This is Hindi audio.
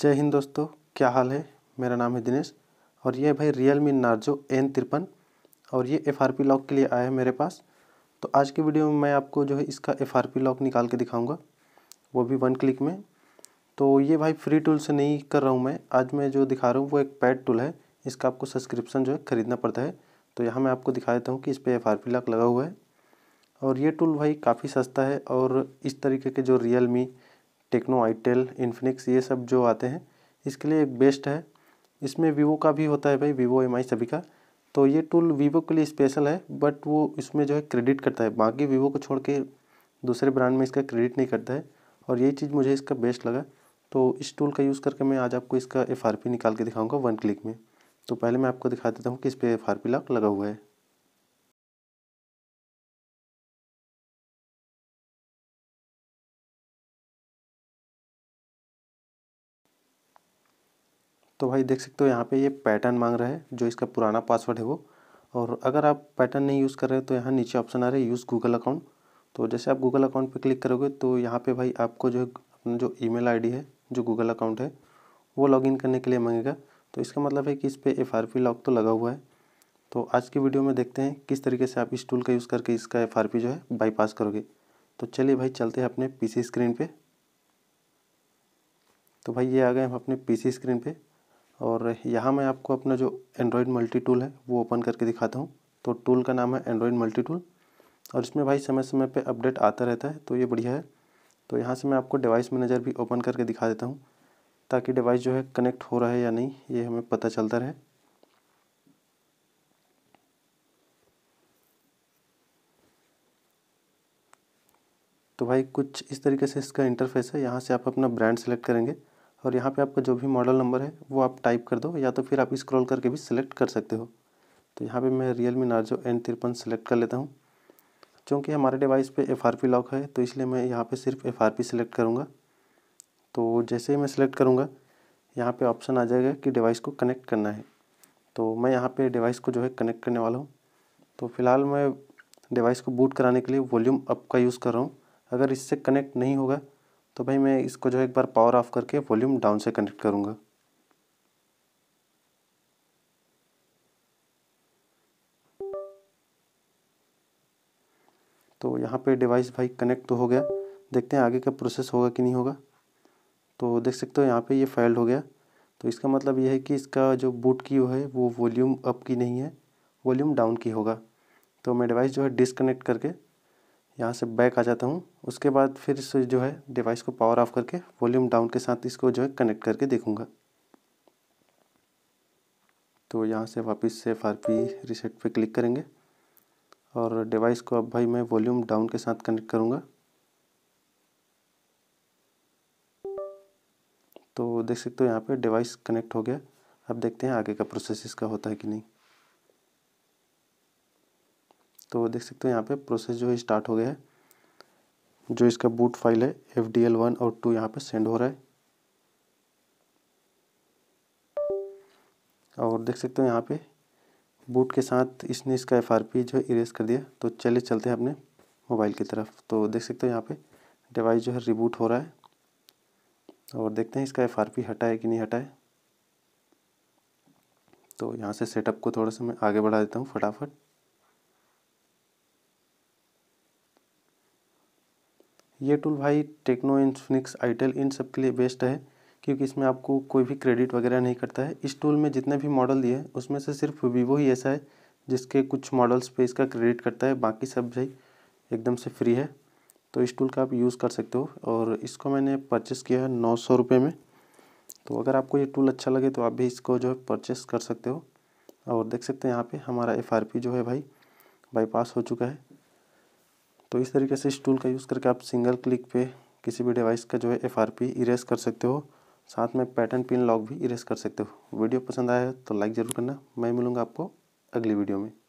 जय हिंद दोस्तों क्या हाल है मेरा नाम है दिनेश और ये भाई रियल मी नार्जो एन तिरपन और ये एफ आर पी लॉक के लिए आया है मेरे पास तो आज की वीडियो में मैं आपको जो है इसका एफ आर पी लॉक निकाल के दिखाऊंगा वो भी वन क्लिक में तो ये भाई फ्री टूल से नहीं कर रहा हूँ मैं आज मैं जो दिखा रहा हूँ वो एक पैड टूल है इसका आपको सब्सक्रिप्शन जो है ख़रीदना पड़ता है तो यहाँ मैं आपको दिखा देता हूँ कि इस पर एफ आर पी लॉक लगा हुआ है और ये टूल भाई काफ़ी सस्ता है और इस तरीके के जो Realme Tecno itel Infinix ये सब जो आते हैं इसके लिए एक बेस्ट है इसमें वीवो का भी होता है भाई वीवो एम सभी का तो ये टूल वीवो के लिए स्पेशल है बट वो इसमें जो है क्रेडिट करता है बाकी वीवो को छोड़ के दूसरे ब्रांड में इसका क्रेडिट नहीं करता है और यही चीज़ मुझे इसका बेस्ट लगा तो इस टूल का यूज़ करके मैं आज आपको इसका एफ निकाल के दिखाऊँगा वन क्लिक में तो पहले मैं आपको दिखा देता हूँ कि इस पर एफ लॉक लगा हुआ है तो भाई देख सकते हो यहाँ पे ये पैटर्न मांग रहा है जो इसका पुराना पासवर्ड है वो और अगर आप पैटर्न नहीं यूज़ कर रहे तो यहाँ नीचे ऑप्शन आ रहा है यूज़ गूगल अकाउंट तो जैसे आप गूगल अकाउंट पे क्लिक करोगे तो यहाँ पे भाई आपको जो अपना जो ईमेल आईडी है जो गूगल अकाउंट है वो लॉगिन करने के लिए मांगेगा तो इसका मतलब है कि इस पर एफ आर पी लॉक तो लगा हुआ है तो आज की वीडियो में देखते हैं किस तरीके से आप इस टूल का यूज़ करके इसका एफ आर पी जो है बाईपास करोगे तो चलिए भाई चलते हैं अपने पी सी स्क्रीन पर तो भाई ये आ गए हम अपने पी सी स्क्रीन पर और यहाँ मैं आपको अपना जो एंड्रॉयड मल्टी टूल है वो ओपन करके दिखाता हूँ तो टूल का नाम है एंड्रॉयड मल्टी टूल और इसमें भाई समय समय पे अपडेट आता रहता है तो ये बढ़िया है तो यहाँ से मैं आपको डिवाइस मैनेजर भी ओपन करके दिखा देता हूँ ताकि डिवाइस जो है कनेक्ट हो रहा है या नहीं ये हमें पता चलता रहे तो भाई कुछ इस तरीके से इसका इंटरफेस है यहाँ से आप अपना ब्रांड सेलेक्ट करेंगे और यहाँ पे आपका जो भी मॉडल नंबर है वो आप टाइप कर दो या तो फिर आप स्क्रॉल करके भी सिलेक्ट कर सकते हो तो यहाँ पे मैं रियल मी नार्जो एन तिरपन सेलेक्ट कर लेता हूँ चूँकि हमारे डिवाइस पे एफ लॉक है तो इसलिए मैं यहाँ पे सिर्फ एफ आर सिलेक्ट करूँगा तो जैसे ही मैं सिलेक्ट करूँगा यहाँ पर ऑप्शन आ जाएगा कि डिवाइस को कनेक्ट करना है तो मैं यहाँ पर डिवाइस को जो है कनेक्ट करने वाला हूँ तो फ़िलहाल मैं डिवाइस को बूट कराने के लिए वॉल्यूम अप का यूज़ कर रहा हूँ अगर इससे कनेक्ट नहीं होगा तो भाई मैं इसको जो है एक बार पावर ऑफ करके वॉल्यूम डाउन से कनेक्ट करूँगा तो यहाँ पे डिवाइस भाई कनेक्ट तो हो गया देखते हैं आगे का प्रोसेस होगा कि नहीं होगा तो देख सकते हो यहाँ पे ये फेल्ड हो गया तो इसका मतलब ये है कि इसका जो बूट की है वो वॉल्यूम अप की नहीं है वॉल्यूम डाउन की होगा तो मैं डिवाइस जो है डिसकनेक्ट करके यहाँ से बैक आ जाता हूँ उसके बाद फिर से जो है डिवाइस को पावर ऑफ करके वॉल्यूम डाउन के साथ इसको जो है कनेक्ट करके देखूँगा तो यहाँ से वापस से एफ रिसेट पे क्लिक करेंगे और डिवाइस को अब भाई मैं वॉल्यूम डाउन के साथ कनेक्ट करूँगा तो देख सकते हो यहाँ पे डिवाइस कनेक्ट हो गया अब देखते हैं आगे का प्रोसेस इसका होता है कि नहीं तो देख सकते हो यहाँ पे प्रोसेस जो है स्टार्ट हो गया है जो इसका बूट फाइल है एफ डी एल वन और टू यहाँ पे सेंड हो रहा है और देख सकते हो यहाँ पे बूट के साथ इसने इसका एफ आर पी जो है इरेज कर दिया तो चले चलते हैं अपने मोबाइल की तरफ तो देख सकते हो यहाँ पे डिवाइस जो है रिबूट हो रहा है और देखते हैं इसका एफ आर पी हटा है कि नहीं हटा है तो यहाँ से सेटअप को थोड़ा सा मैं आगे बढ़ा देता हूँ फटाफट ये टूल भाई टेक्नो इन्फिनिक्स आईटेल इन सब के लिए बेस्ट है क्योंकि इसमें आपको कोई भी क्रेडिट वगैरह नहीं करता है इस टूल में जितने भी मॉडल दिए हैं उसमें से सिर्फ वीवो ही ऐसा है जिसके कुछ मॉडल्स पे इसका क्रेडिट करता है बाकी सब भाई एकदम से फ्री है तो इस टूल का आप यूज़ कर सकते हो और इसको मैंने परचेस किया है नौ सौ रुपये में तो अगर आपको ये टूल अच्छा लगे तो आप भी इसको जो है परचेस कर सकते हो और देख सकते हैं यहाँ पे हमारा एफ जो है भाई बाईपास हो चुका है तो इस तरीके से इस टूल का यूज़ करके आप सिंगल क्लिक पे किसी भी डिवाइस का जो है एफ आर पी इरेज कर सकते हो साथ में पैटर्न पिन लॉक भी इरेज कर सकते हो वीडियो पसंद आया है तो लाइक ज़रूर करना मैं मिलूँगा आपको अगली वीडियो में